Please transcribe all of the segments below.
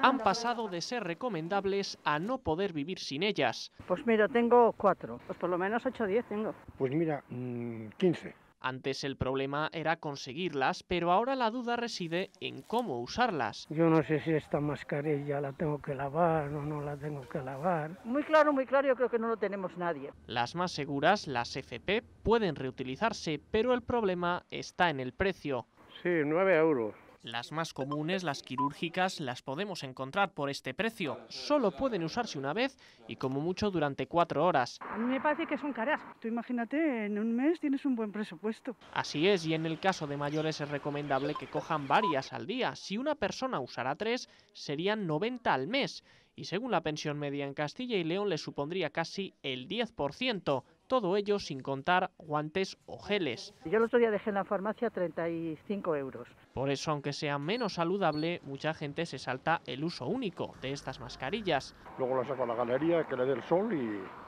han pasado de ser recomendables a no poder vivir sin ellas. Pues mira, tengo cuatro, pues por lo menos ocho o diez tengo. Pues mira, mm, quince. antes el problema era conseguirlas, pero ahora la duda reside en cómo usarlas. Yo no sé si esta mascarilla la tengo que lavar o no la tengo que lavar. Muy claro, muy claro, yo creo que no lo tenemos nadie. Las más seguras, las FP, pueden reutilizarse, pero el problema está en el precio. Sí, 9 euros. Las más comunes, las quirúrgicas, las podemos encontrar por este precio. Solo pueden usarse una vez y como mucho durante cuatro horas. A mí me parece que son caras. Tú imagínate, en un mes tienes un buen presupuesto. Así es, y en el caso de mayores es recomendable que cojan varias al día. Si una persona usará tres, serían 90 al mes. Y según la pensión media en Castilla y León, le supondría casi el 10% todo ello sin contar guantes o geles. Yo el otro día dejé en la farmacia 35 euros. Por eso, aunque sea menos saludable, mucha gente se salta el uso único de estas mascarillas. Luego las saco a la galería, que le dé el sol y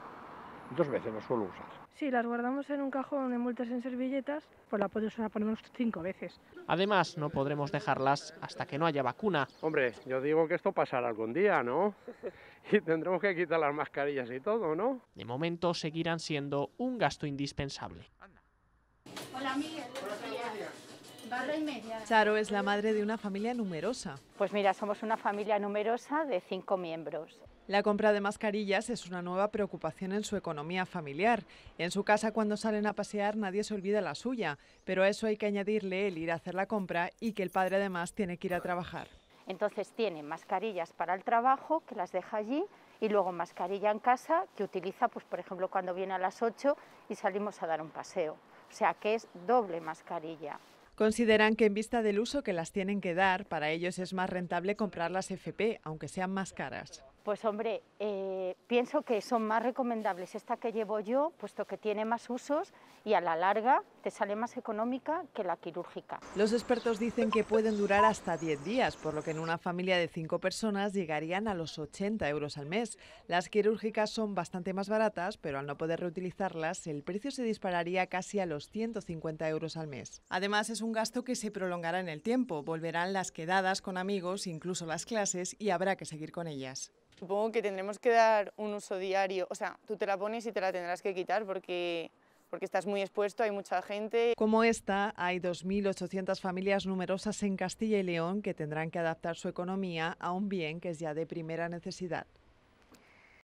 Dos veces no suelo usar. Sí, las guardamos en un cajón multas en servilletas, pues la podemos usar por lo menos cinco veces. Además, no podremos dejarlas hasta que no haya vacuna. Hombre, yo digo que esto pasará algún día, ¿no? Y tendremos que quitar las mascarillas y todo, ¿no? De momento seguirán siendo un gasto indispensable. Hola, Miguel. Barra y media. Charo es la madre de una familia numerosa. Pues mira, somos una familia numerosa de cinco miembros. La compra de mascarillas es una nueva preocupación en su economía familiar. En su casa cuando salen a pasear nadie se olvida la suya, pero a eso hay que añadirle el ir a hacer la compra y que el padre además tiene que ir a trabajar. Entonces tiene mascarillas para el trabajo, que las deja allí, y luego mascarilla en casa, que utiliza, pues, por ejemplo, cuando viene a las 8 y salimos a dar un paseo. O sea que es doble mascarilla. Consideran que en vista del uso que las tienen que dar, para ellos es más rentable comprar las FP, aunque sean más caras. Pues hombre, eh, pienso que son más recomendables esta que llevo yo, puesto que tiene más usos y a la larga te sale más económica que la quirúrgica. Los expertos dicen que pueden durar hasta 10 días, por lo que en una familia de 5 personas llegarían a los 80 euros al mes. Las quirúrgicas son bastante más baratas, pero al no poder reutilizarlas, el precio se dispararía casi a los 150 euros al mes. Además, es un gasto que se prolongará en el tiempo. Volverán las quedadas con amigos, incluso las clases, y habrá que seguir con ellas. Supongo que tendremos que dar un uso diario, o sea, tú te la pones y te la tendrás que quitar porque porque estás muy expuesto, hay mucha gente. Como esta, hay 2.800 familias numerosas en Castilla y León que tendrán que adaptar su economía a un bien que es ya de primera necesidad.